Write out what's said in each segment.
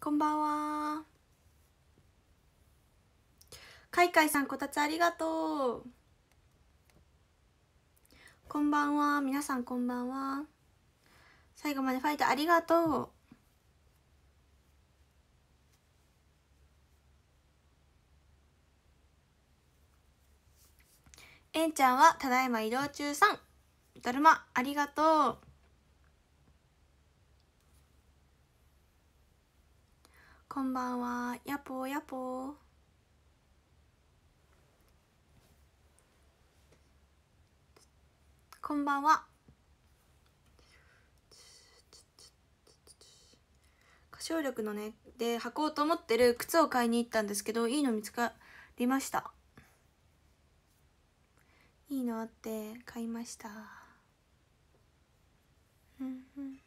こんばんはかいかいさんこたつありがとうこんばんは皆さんこんばんは最後までファイトありがとうえんちゃんはただいま移動中さんだるまありがとうこんばんはやぽーやぽーこんばんは歌唱力のねで履こうと思ってる靴を買いに行ったんですけどいいの見つかりましたいいのあって買いましたうんうん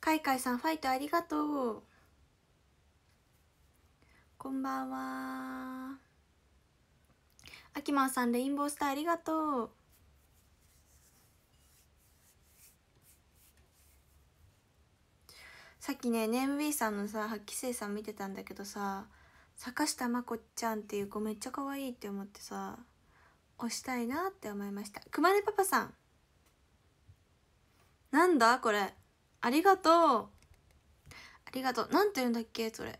かいかいさんファイトありがとうこんばんはあきまんさんレインボースターありがとうさっきねネーム B さんのさ発揮生さん見てたんだけどさ坂下真子ちゃんっていう子めっちゃ可愛いって思ってさ押したいなって思いました熊根パパさんなんだこれありがとうありがとうなんて言うんだっけそれ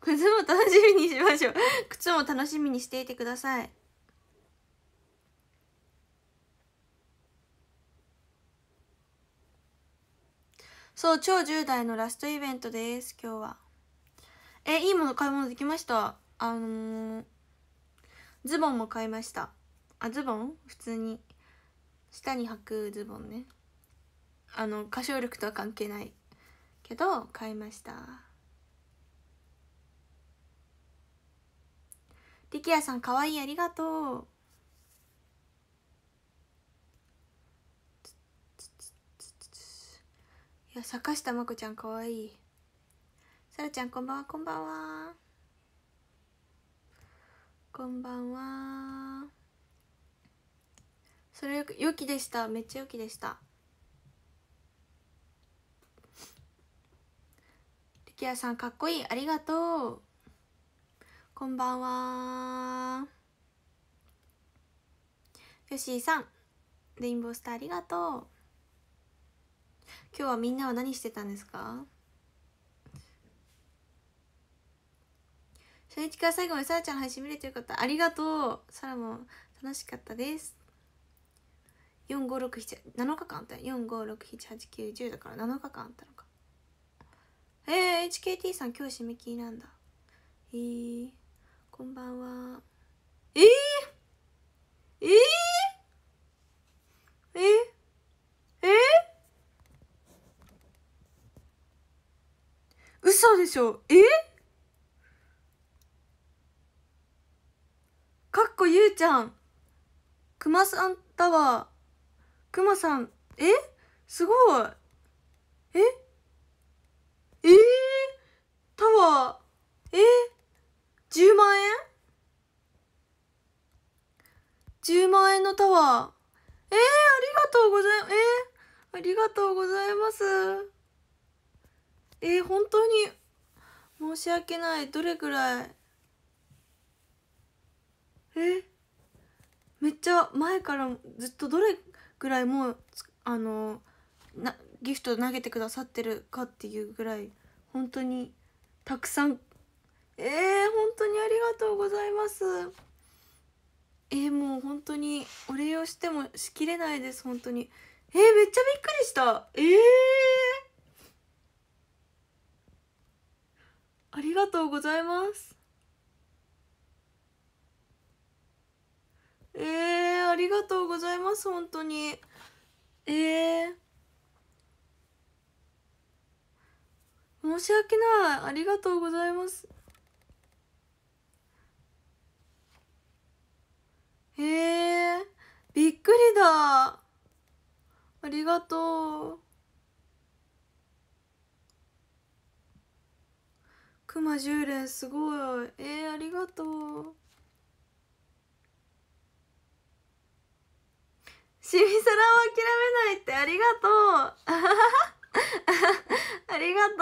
靴も楽しみにしましょう 靴も楽しみにしていてくださいそう超10代のラストイベントです今日はえいいもの買い物できましたあのー、ズボンも買いましたあズボン普通に下に履くズボンねあの歌唱力とは関係ないけど買いました力也さんかわいいありがとういや坂下真子ちゃんかわいいさらちゃんこんばんはこんばんはこんばんはそれよきでしためっちゃよきでしたきやさんかっこいいありがとうこんばんはよしーさんレインボースターありがとう今日はみんなは何してたんですか初日から最後までさらちゃんの配信見れてよかったありがとうさらも楽しかったです4567日間あった4 5 6 7 8 9 0だから7日間あったのかえー、HKT さん今日締め切りなんだえー、こんばんはえー、えー、えー、えー、嘘でしょえー、かっこゆうちゃんくまさんタワーくまさんえすごいええー、タワー、えー、10万円 ?10 万円のタワー。えー、ありがとうござい、えー、ありがとうございます。えー、本当に、申し訳ない。どれくらいえめっちゃ前からずっとどれくらいもうあのなギフト投げてくださってるかっていうぐらい本当にたくさんえー、本当にありがとうございますえー、もう本当にお礼をしてもしきれないです本当にえー、めっちゃびっくりしたえー、ありがとうございますえー、ありがとうございます本当にえー申し訳ないありがとうございますへえびっくりだありがとうくま10連すごいえー、ありがとうシミさらを諦めないってありがとう ありがと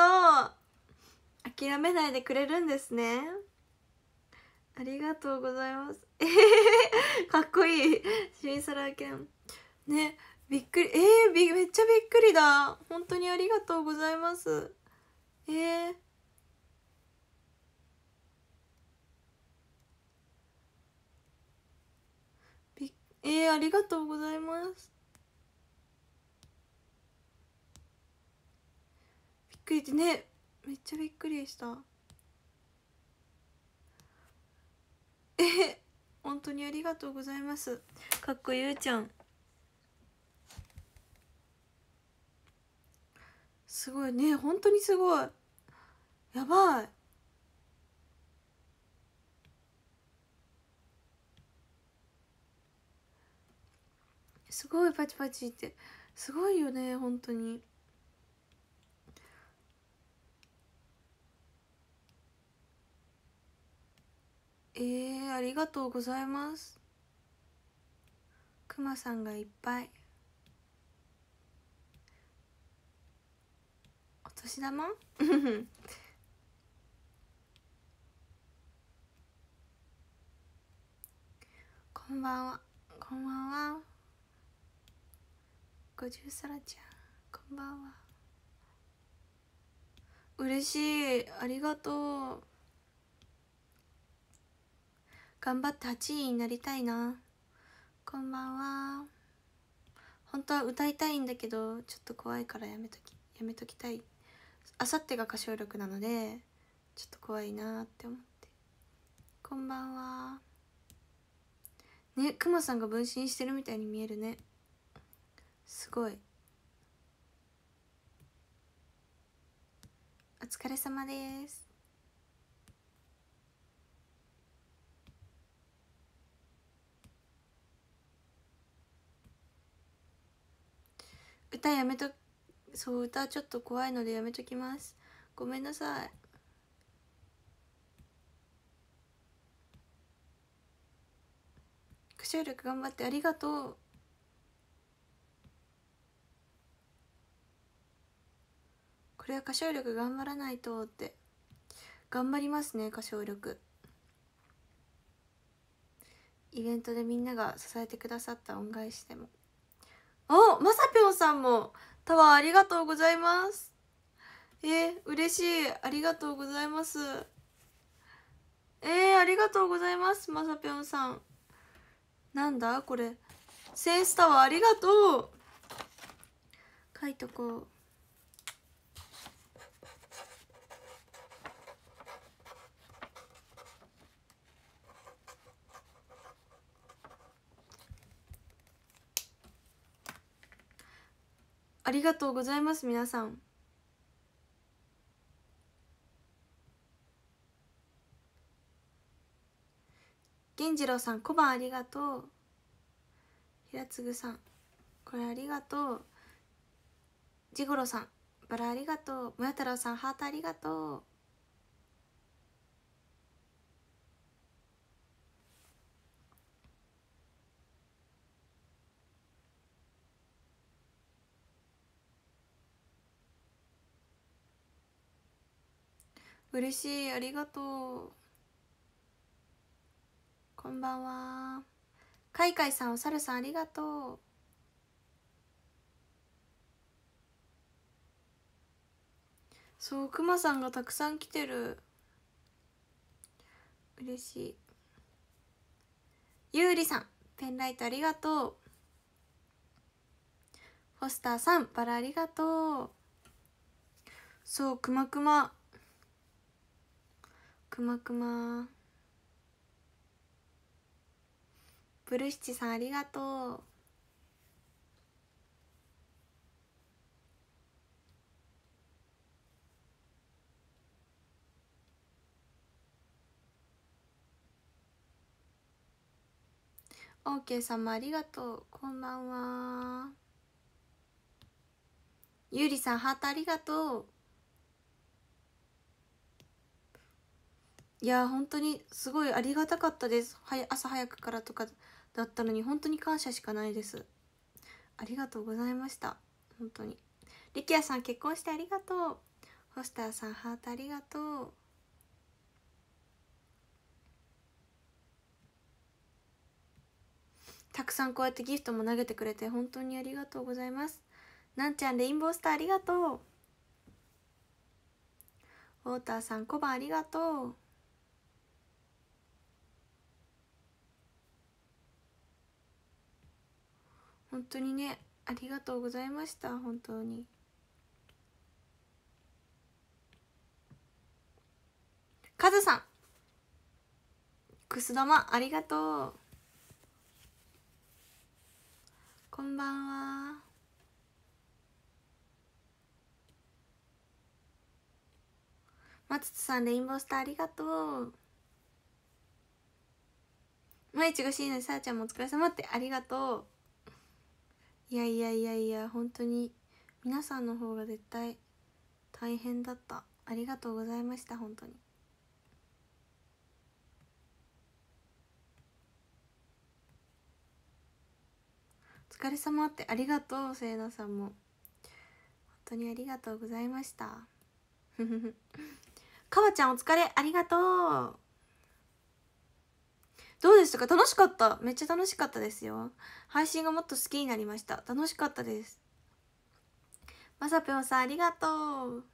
う諦めないでくれるんですねありがとうございます かっこいいシーサラケンねびっくりえー、びめっちゃびっくりだ本当にありがとうございますえー、びえー、ありがとうございますくりねめっちゃびっくりしたえ本当にありがとうございますかっこゆうちゃんすごいね本当にすごいやばいすごいパチパチってすごいよね本当に。えー、ありがとうございますくまさんがいっぱいお年玉 こんばんはこんばんは五十さらちゃんこんばんは嬉しいありがとう頑張って8位になりたいなこんばんは本当は歌いたいんだけどちょっと怖いからやめときやめときたいあさってが歌唱力なのでちょっと怖いなって思ってこんばんはねくまさんが分身してるみたいに見えるねすごいお疲れ様です歌やめとそう歌ちょっと怖いのでやめときますごめんなさい歌唱力頑張ってありがとうこれは歌唱力頑張らないとって頑張りますね歌唱力イベントでみんなが支えてくださった恩返しでもおまさぴょんさんもタワーありがとうございますえー、嬉しいありがとうございますえー、ありがとうございますまさぴょんさんなんだこれセンスタワーありがとう書いとこうありがとうございます皆さん源次郎さん小判ありがとう平次さんこれありがとうジゴロさんバラありがとうもや太郎さんハートありがとう嬉しいありがとうこんばんはかいかいさんおさるさんありがとうそうくまさんがたくさん来てる嬉しいゆうりさんペンライトありがとうフォスターさんバラありがとうそうくまくまくまくまブルシチさんありがとうオーケー様ありがとうこんばんはゆうりさんハートありがとういや本当にすごいありがたかったですはい朝早くからとかだったのに本当に感謝しかないですありがとうございました本当に力也さん結婚してありがとうホスターさんハートありがとうたくさんこうやってギフトも投げてくれて本当にありがとうございますなんちゃんレインボースターありがとうウォーターさんコバありがとう本当にねありがとうございました本当にカズさんくす玉ありがとうこんばんは松津さんレインボースターありがとう毎日がしいのでさあちゃんもお疲れ様ってありがとういやいやいやいや本当に皆さんの方が絶対大変だったありがとうございました本当にお疲れ様ってありがとうせいなさんも本当にありがとうございましたかわちゃんお疲れありがとうどうでしたか楽しかっためっちゃ楽しかったですよ配信がもっと好きになりました楽しかったですまさぴょんさんありがとう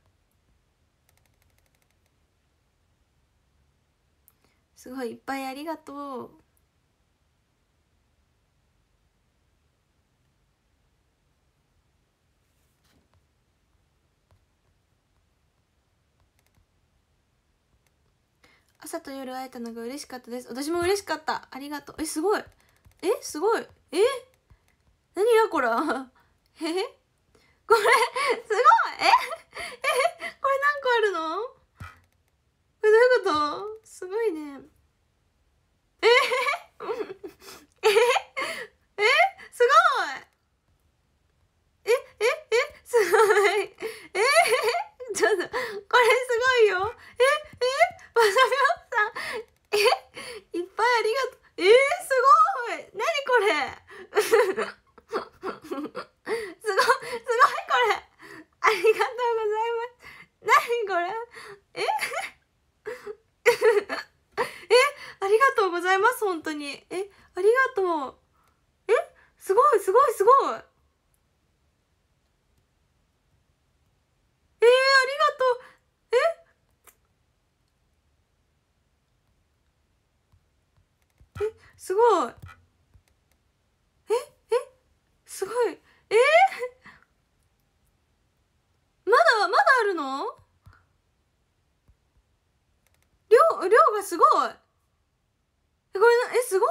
すごいいっぱいありがとう朝と夜会えたのが嬉しかったです私も嬉しかったありがとうえすごいえすごいえ何やこれ えこれすごいええ これ何個あるのこれどういうことすごいねえ ええすごいえええすごいえちょっとこれすごいよええミョンさんえいっぱいありがとうえー、すごい何これ すごいすごいこれありがとうございます何これえ えありがとうございます本当にえありがとうえすごいすごいすごいえー、ありがとうすごいええすごいえ まだまだあるの量量がすごいごめんなえすごいえ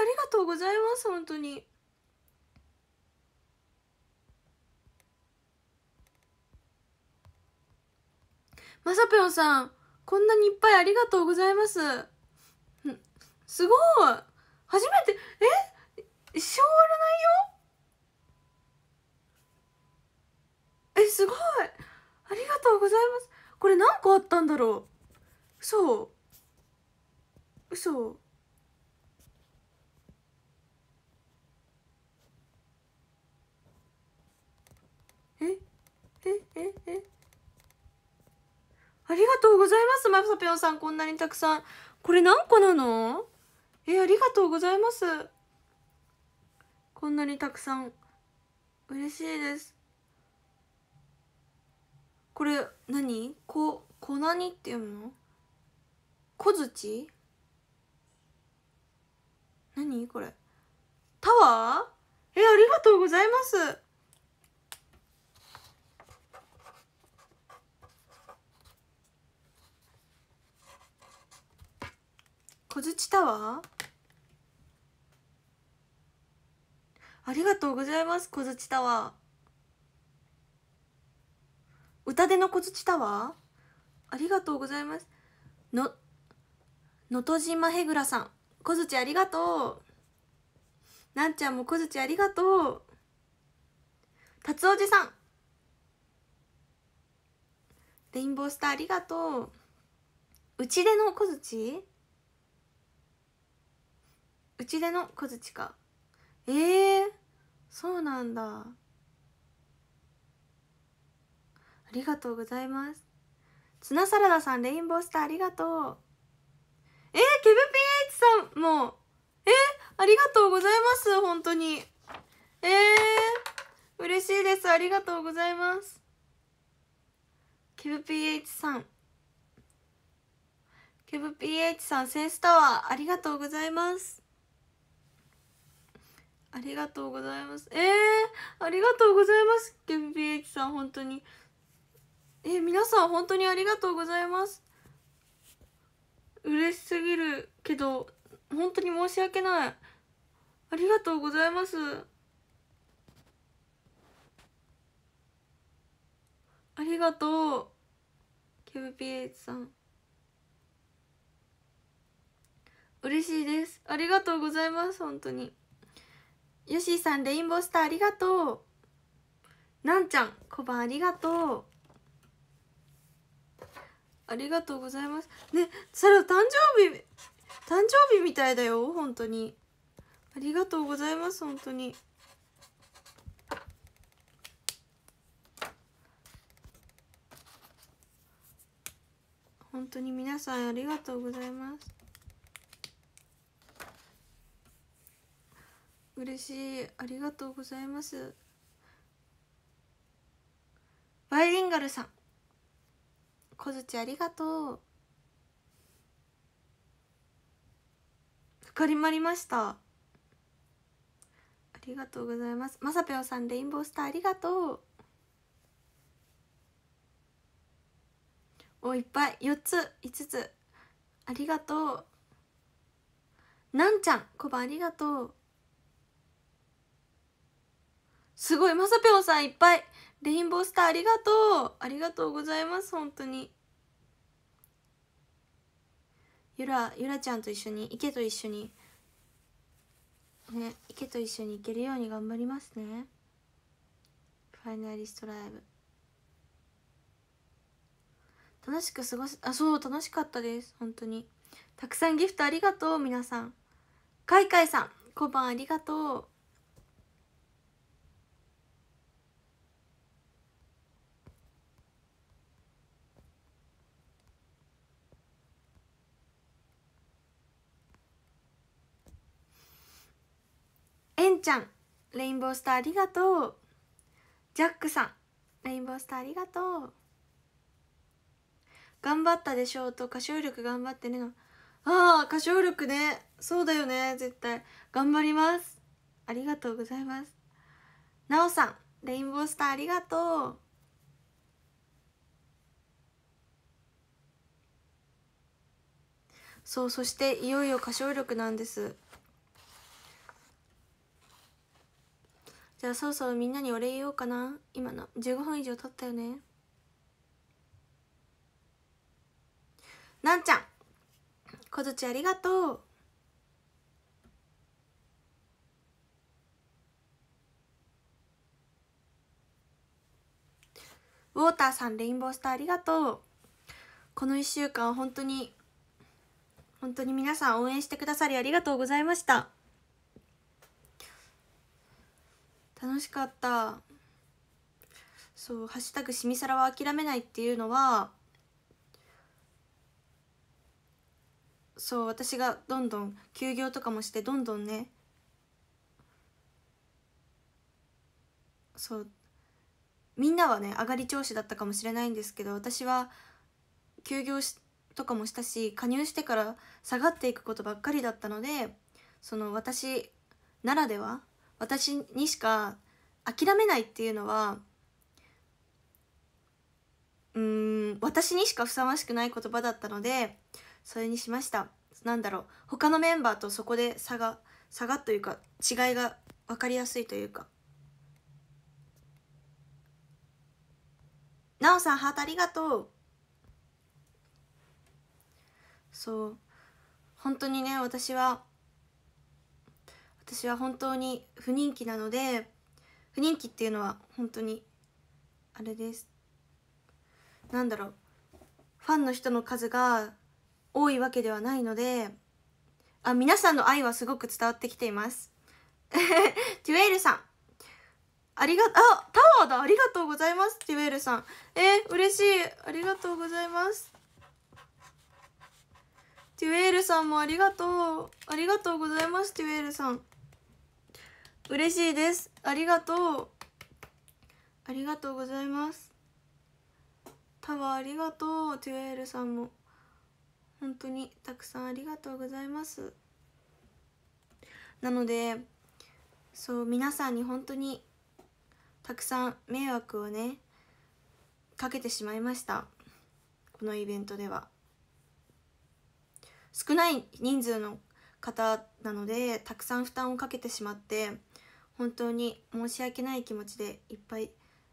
ありがとうございます本当にまさぴょんさんこんなにいっぱいありがとうございますすごい初めてえ一生終わらないよえすごいありがとうございますこれ何個あったんだろう嘘嘘ええええありがとうございますまさぴょんさんこんなにたくさんこれ何個なのえありがとうございますこんなにたくさん嬉しいですこれ何こなにって読むの小槌何これタワーえありがとうございます小槌タワーありがとうございます小槌タワー歌での小槌タワーありがとうございますの能登島へぐらさん小槌ありがとうなんちゃんも小槌ありがとう達おじさんレインボースターありがとううちでの小槌うちでの小槌かえー、そうなんだありがとうございますツナサラダさんレインボースターありがとうえー、ケブピーチさんもえー、ありがとうございます本当にえー、嬉しいですありがとうございますケブ PH さんケブ PH さんセンスタワーありがとうございますありがとうございますえー、ありがとうございますケンピエイチさん本当にえー、皆さん本当にありがとうございます嬉しすぎるけど本当に申し訳ないありがとうございますありがとうケブピエイチさん嬉しいですありがとうございます本当にヨシーさんレインボースターありがとうなんちゃん小判ありがとうありがとうございますねサラ誕生日誕生日みたいだよ本当にありがとうございます本当に本当に皆さんありがとうございます嬉しいありがとうございますバイリンガルさん小槌ありがとうかりまりましたありがとうございますまさぴょんさんレインボースターありがとうおいっぱい4つ5つありがとうなんちゃん小判ありがとうすごいまさぴょんさんいっぱいレインボースターありがとうありがとうございます本当にゆらゆらちゃんと一緒に池と一緒にね池と一緒に行けるように頑張りますねファイナリストライブ楽しく過ごすあそう楽しかったです本当にたくさんギフトありがとう皆さんかいかいさん小判ありがとうちゃんレインボースターありがとうジャックさんレインボースターありがとう頑張ったでしょうと歌唱力頑張ってねのああ歌唱力ねそうだよね絶対頑張りますありがとうございますなおさんレインボースターありがとうそうそしていよいよ歌唱力なんですじゃあそろそろみんなにお礼言おうかな今の15分以上経ったよねなんちゃん小槌ありがとうウォーターさんレインボースターありがとうこの1週間本当に本当に皆さん応援してくださりありがとうございました楽しかったそう「ハッシュタグしみさらは諦めない」っていうのはそう私がどんどん休業とかもしてどんどんねそうみんなはね上がり調子だったかもしれないんですけど私は休業しとかもしたし加入してから下がっていくことばっかりだったのでその私ならでは私にしか諦めないっていうのはうん私にしかふさわしくない言葉だったのでそれにしましたなんだろう他のメンバーとそこで差が差がというか違いが分かりやすいというかなおさんハートありがとうそう本当にね私は私は本当に不人気なので不人気っていうのは本当にあれですなんだろうファンの人の数が多いわけではないのであ皆さんの愛はすごく伝わってきています デュエルさんありがあタワーだありがとうございますデュエルさんえー、嬉しいありがとうございますデュエルさんもありがとうありがとうございますデュエルさん嬉しいですありがとうありがとうございますタワーありがとうトゥエールさんも本当にたくさんありがとうございますなのでそう皆さんに本当にたくさん迷惑をねかけてしまいましたこのイベントでは少ない人数の方なのでたくさん負担をかけてしまって本当に申し訳ない気持ちでいっぱい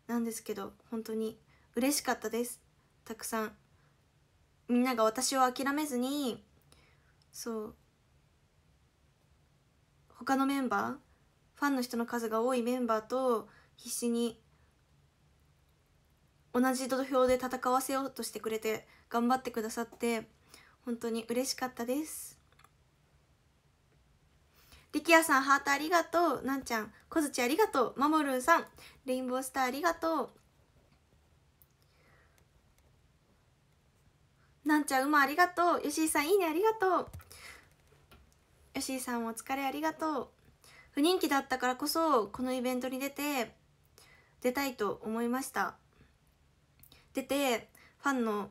なんですけど本当に嬉しかったですたくさんみんなが私を諦めずにそう他のメンバーファンの人の数が多いメンバーと必死に同じ土俵で戦わせようとしてくれて頑張ってくださって本当に嬉しかったです力也さんハートありがとうなんちゃん小槌ありがとうまもるんさんレインボースターありがとうなんちゃん馬ありがとうよしいさんいいねありがとうよしいさんお疲れありがとう不人気だったからこそこのイベントに出て出たいと思いました出てファンの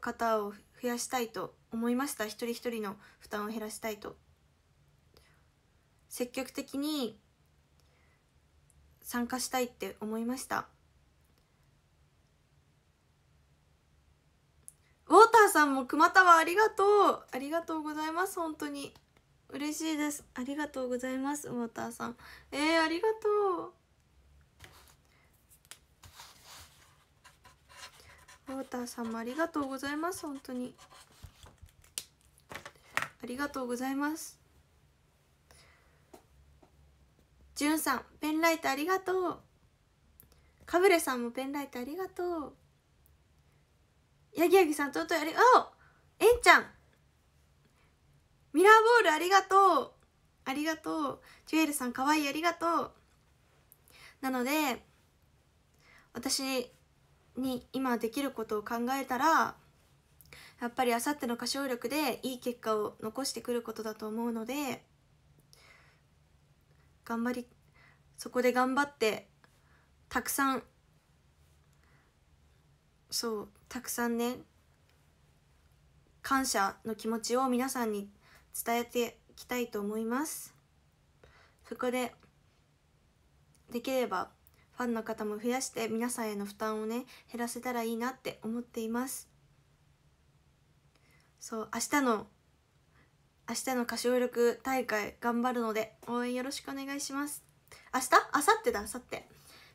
方を増やしたいと思いました一人一人の負担を減らしたいと積極的に参加したいって思いましたウォーターさんも熊田はありがとうありがとうございます本当に嬉しいですありがとうございますウォーターさんえー、ありがとうウォーターさんもありがとうございます本当にありがとうございますじゅんさんペンライトありがとうかぶれさんもペンライトありがとうやぎやぎさんとうとうありがとうえんちゃんミラーボールありがとうありがとうジュエルさんかわいいありがとうなので私に今できることを考えたらやっぱりあさっての歌唱力でいい結果を残してくることだと思うので頑張りそこで頑張ってたくさんそうたくさんね感謝の気持ちを皆さんに伝えていきたいと思いますそこでできればファンの方も増やして皆さんへの負担をね減らせたらいいなって思っていますそう明日の明日の歌唱力大会頑張るので応援よろしくお願いします明日明後日だ明後日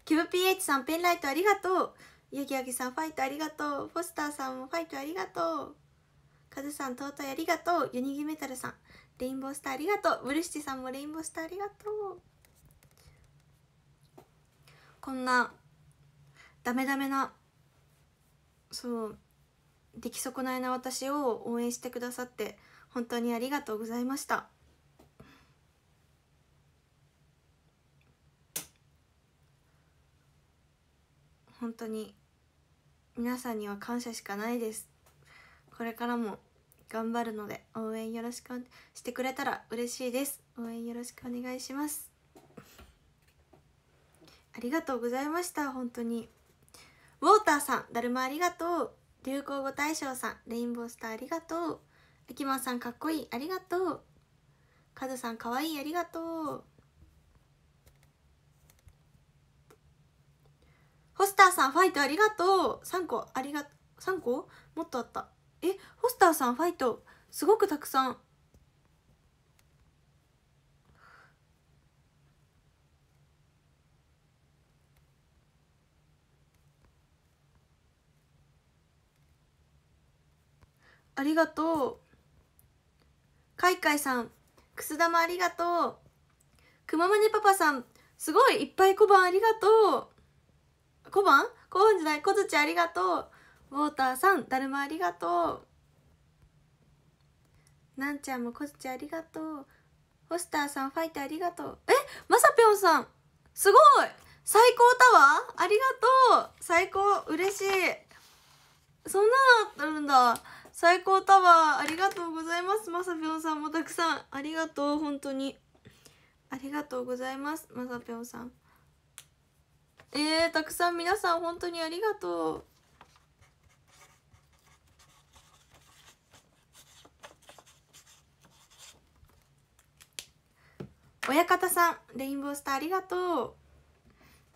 キュブ PH さんペンライトありがとうヤギヤギさんファイトありがとうフォスターさんもファイトありがとうカズさんとうといありがとうユニギメタルさんレインボースターありがとうブルシチさんもレインボースターありがとうこんなダメダメなそう出来損ないな私を応援してくださって本当にありがとうございました本当に皆さんには感謝しかないですこれからも頑張るので応援よろしくしてくれたら嬉しいです応援よろしくお願いしますありがとうございました本当にウォーターさんだるまありがとう流行語大賞さんレインボースターありがとうあきまんさんかっこいいありがとうカズさんかわいいありがとうホスターさんファイトありがとう3個ありが3個もっとあったえホスターさんファイトすごくたくさんありがとうかいかいさんくす玉ありがとうくままねパパさんすごいいっぱい小判ありがとう小判小判じゃない小槌ありがとうウォーターさんだるまありがとうなんちゃんも小槌ありがとうホスターさんファイターありがとうえまさぴょんさんすごい最高だわありがとう最高嬉しいそんなのあるんだ最高タワーありがとうございますまさぴょんさんもたくさんありがとう本当にありがとうございますまさぴょんさんえー、たくさん皆さん本当にありがとう親方さんレインボースターありがとう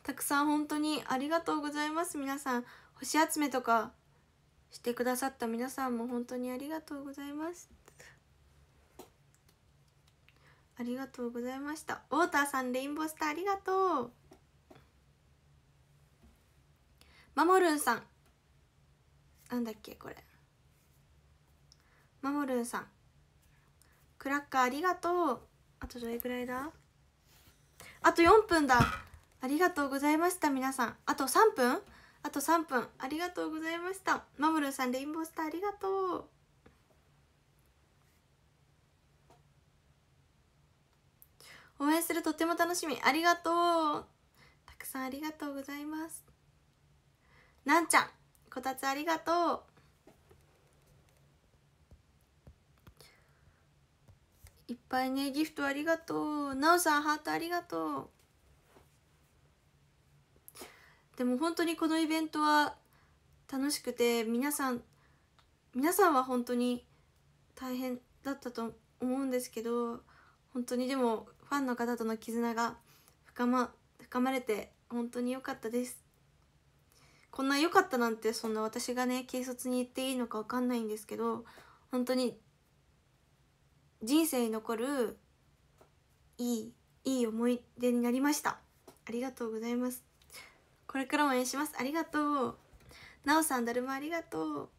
たくさん本当にありがとうございます皆さん星集めとかしてくださった皆さんも本当にありがとうございますありがとうございましたウォーターさんレインボースターありがとうマモルンさんなんだっけこれマモルンさんクラッカーありがとうあとどれぐらいだあと4分だありがとうございました皆さんあと3分あと3分ありがとうございましたマムルさんレインボースターありがとう応援するとても楽しみありがとうたくさんありがとうございますなんちゃんこたつありがとういっぱいねギフトありがとうなおさんハートありがとうでも本当にこのイベントは楽しくて皆さん皆さんは本当に大変だったと思うんですけど本当にでもファンの方との絆が深ま深まれて本当に良かったですこんな良かったなんてそんな私がね軽率に言っていいのか分かんないんですけど本当に人生に残るいいいい思い出になりましたありがとうございますこれからも応援しますありがとうなおさんだるまありがとう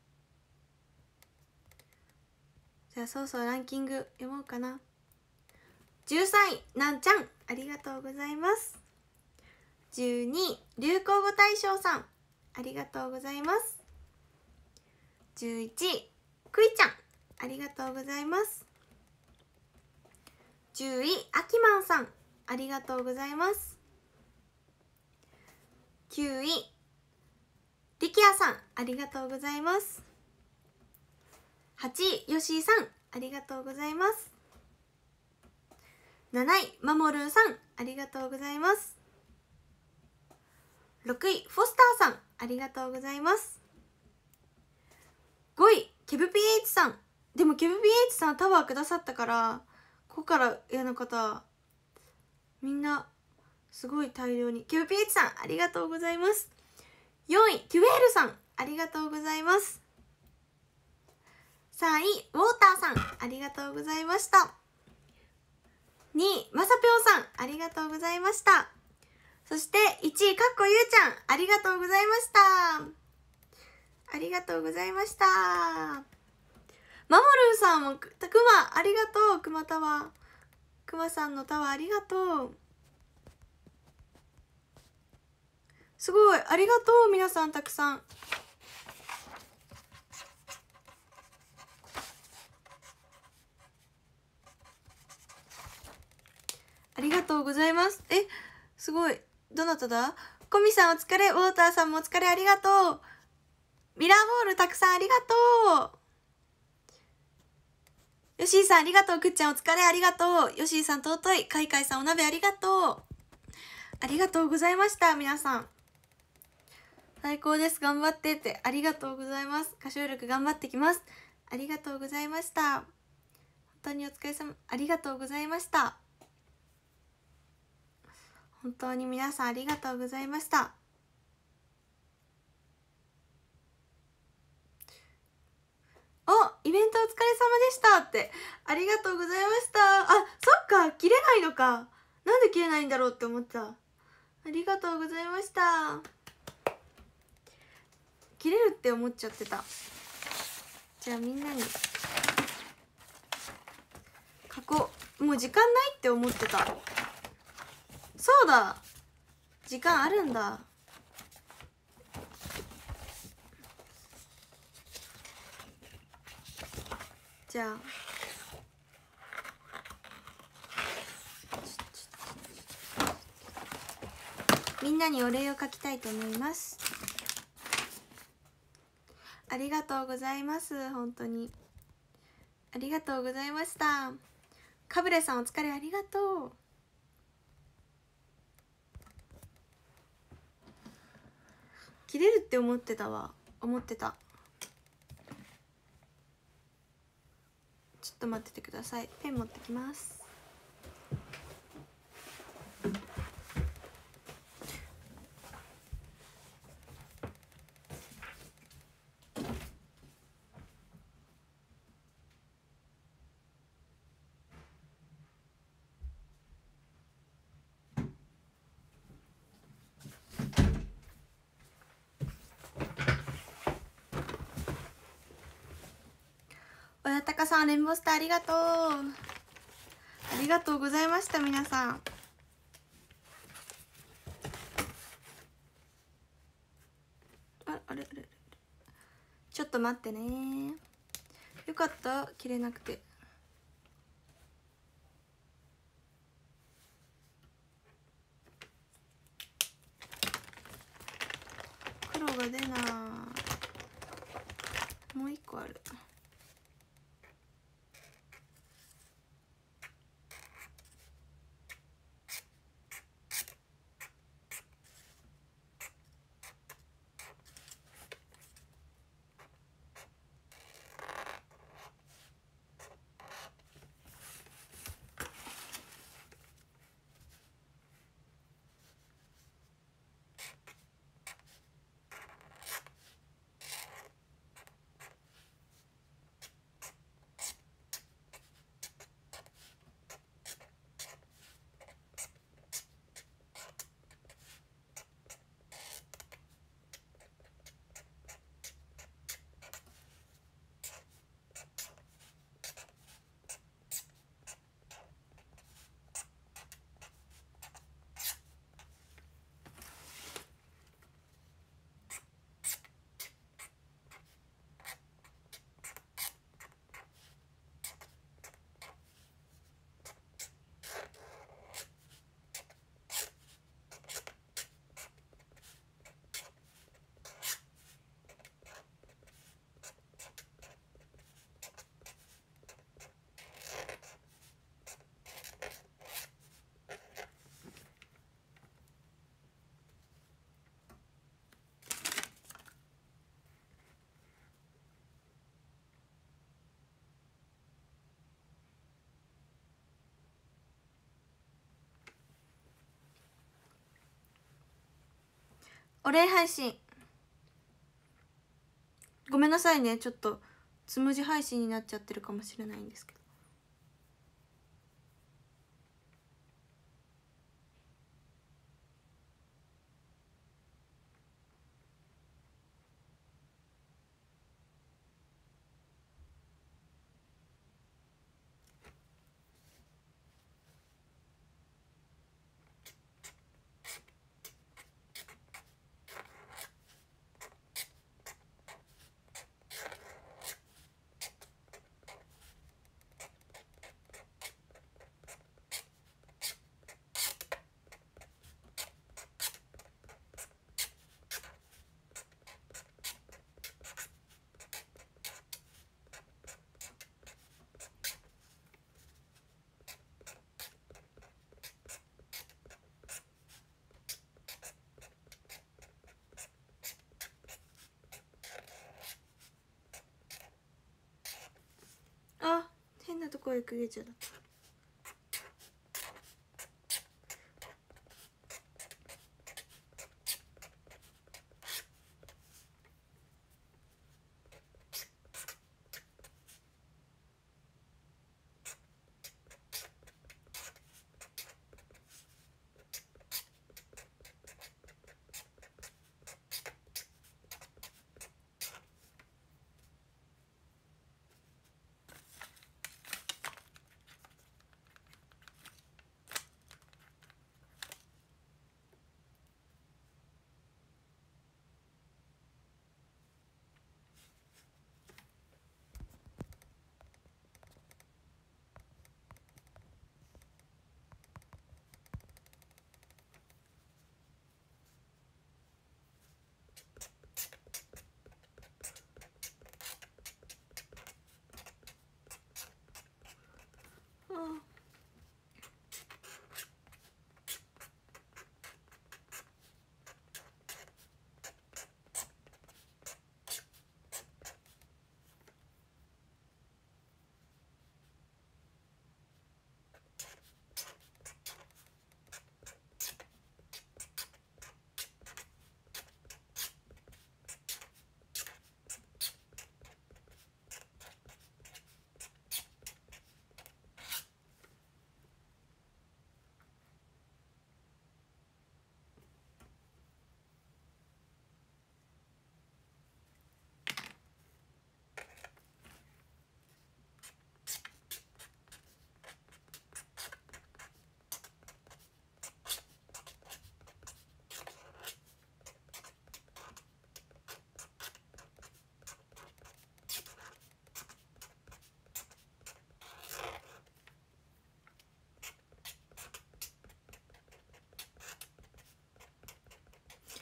じゃあそうそうランキング読もうかな13位なんちゃんありがとうございます12位流行語大賞さんありがとうございます11位くいちゃんありがとうございます10位あきまんさんありがとうございます9位リキアさんありがとうございます8位吉井さんありがとうございます7位マモルさんありがとうございます6位フォスターさんありがとうございます5位ケブ PH さんでもケブ PH さんタワーくださったからここから嫌な方みんなすごい大量にキューピーチさんありがとうございます4位キュエールさんありがとうございます3位ウォーターさんありがとうございました2位まさぴょんさんありがとうございましたそして1位かっこゆうちゃんありがとうございましたありがとうございましたマモルンさんもたくまありがとうくまたわ。くまさんのタワーありがとうすごいありがとう皆さんたくさんありがとうございますえすごいどなただコミさんお疲れウォーターさんもお疲れありがとうミラーボールたくさんありがとうよしーさんありがとう。くっちゃんお疲れありがとう。よしーさん尊い。かいかいさんお鍋ありがとう。ありがとうございました。皆さん。最高です頑張ってってありがとうございます歌唱力頑張ってきますありがとうございました本当にお疲れ様ありがとうございました本当に皆さんありがとうございましたおイベントお疲れ様でしたってありがとうございましたあそっか切れないのかなんで切れないんだろうって思ったありがとうございました切れるって思っちゃってたじゃあみんなに過去もう時間ないって思ってたそうだ時間あるんだじゃあみんなにお礼を書きたいと思いますありがとうございます本当にありがとうございましたかぶれさんお疲れありがとう切れるって思ってたわ思ってたちょっと待っててくださいペン持ってきますさんレンボスターありがとうありがとうございました皆さんああれあれちょっと待ってねよかった切れなくてお礼配信ごめんなさいねちょっとつむじ配信になっちゃってるかもしれないんですけどこういうだった Oh.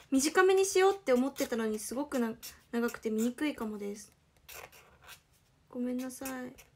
短めにしようって思ってたのにすごく長くて見にくいかもですごめんなさい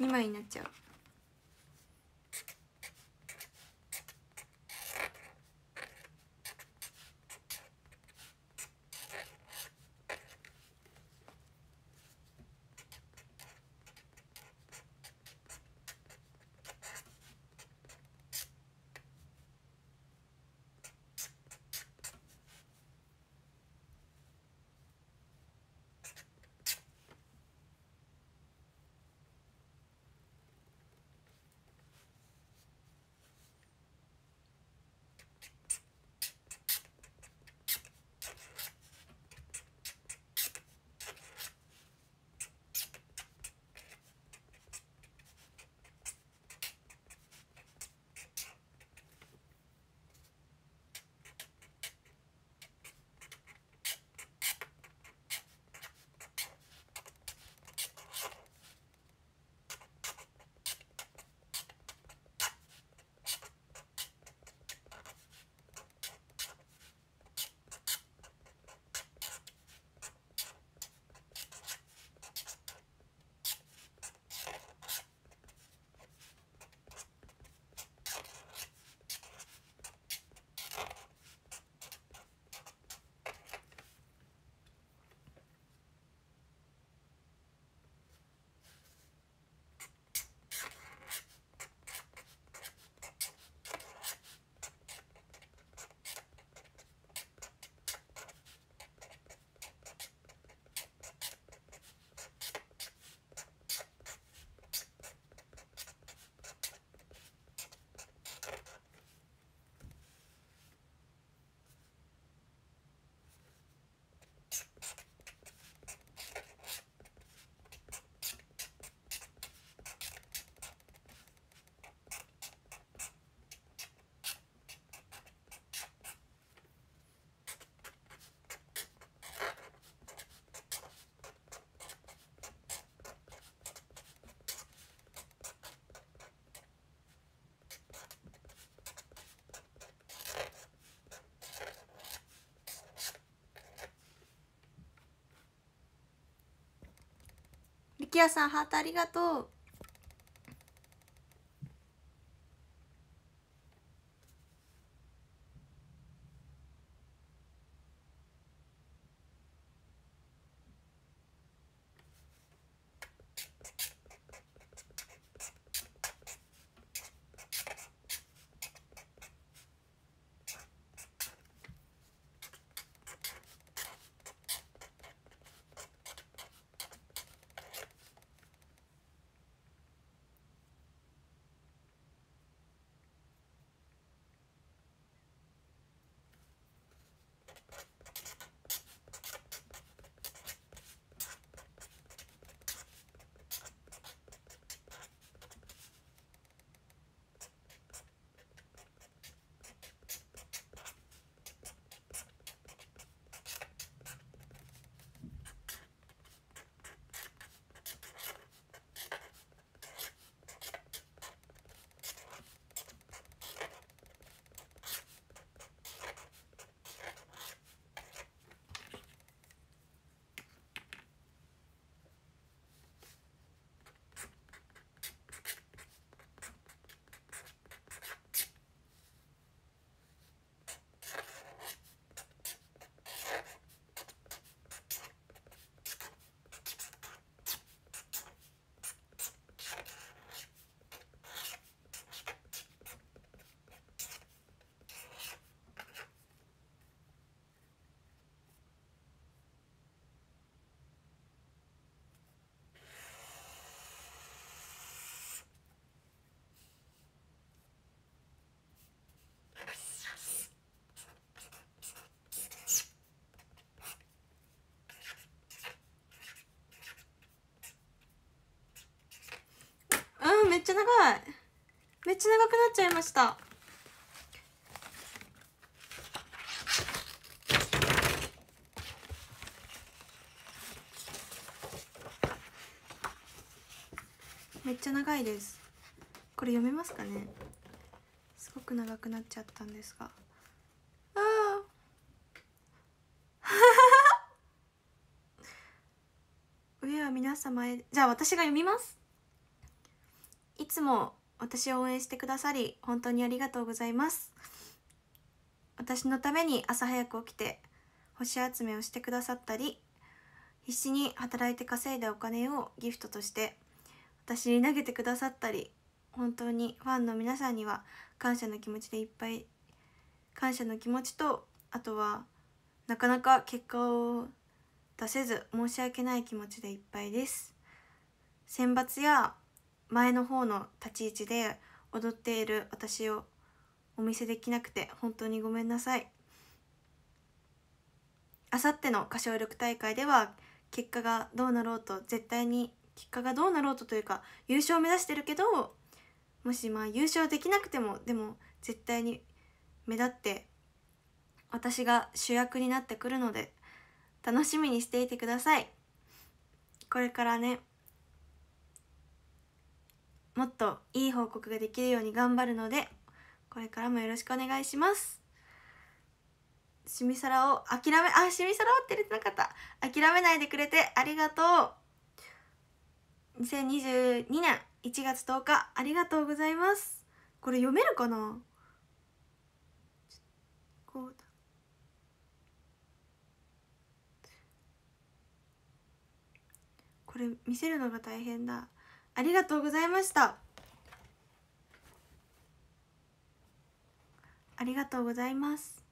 2枚になっちゃうきさんハートありがとうっちゃ長いめっちゃ長くなっちゃいましためっちゃ長いですこれ読めますかねすごく長くなっちゃったんですがああ 上は皆様へじゃあ私が読みますも私を応援してくださり本当にありがとうございます私のために朝早く起きて星集めをしてくださったり必死に働いて稼いだお金をギフトとして私に投げてくださったり本当にファンの皆さんには感謝の気持ちでいっぱい感謝の気持ちとあとはなかなか結果を出せず申し訳ない気持ちでいっぱいです選抜や前の方の立ち位置で踊っている私をお見せできなくて本当にごめんなさいあさっての歌唱力大会では結果がどうなろうと絶対に結果がどうなろうとというか優勝を目指してるけどもしまあ優勝できなくてもでも絶対に目立って私が主役になってくるので楽しみにしていてくださいこれからねもっといい報告ができるように頑張るのでこれからもよろしくお願いしますしみさらを諦めあしみさらをって入れてなかった諦めないでくれてありがとう2022年1月10日ありがとうございますこれ読めるかなこうだこれ見せるのが大変だありがとうございましたありがとうございます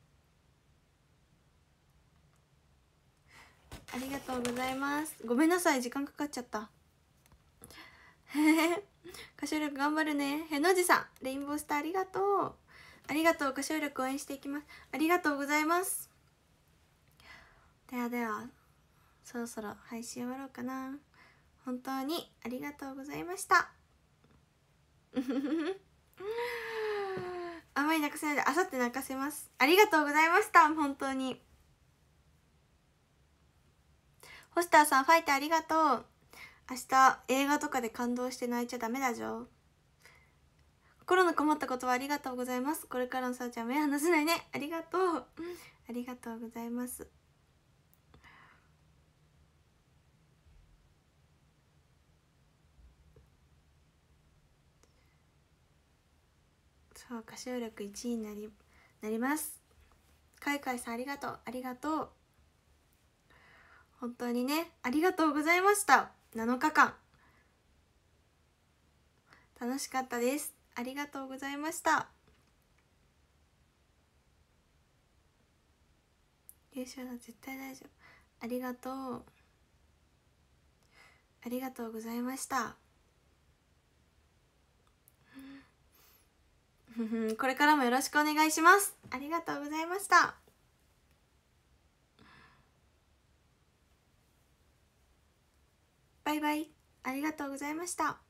ありがとうございますごめんなさい時間かかっちゃった 歌唱力頑張るねへのじさんレインボースターありがとうありがとう歌唱力応援していきますありがとうございますではではそろそろ配信終わろうかな本当にありがとうございました あまり泣かせないであさって泣かせますありがとうございました本当にホスターさんファイターありがとう明日映画とかで感動して泣いちゃダメだぞ心のこもったことはありがとうございますこれからのさあちゃん目離せないねありがとう ありがとうございますそう歌唱力1位になりなりますかいかいさんありがとうありがとう本当にねありがとうございました7日間楽しかったですありがとうございました優勝の絶対大丈夫ありがとうありがとうございましたこれからもよろしくお願いしますありがとうございましたバイバイありがとうございました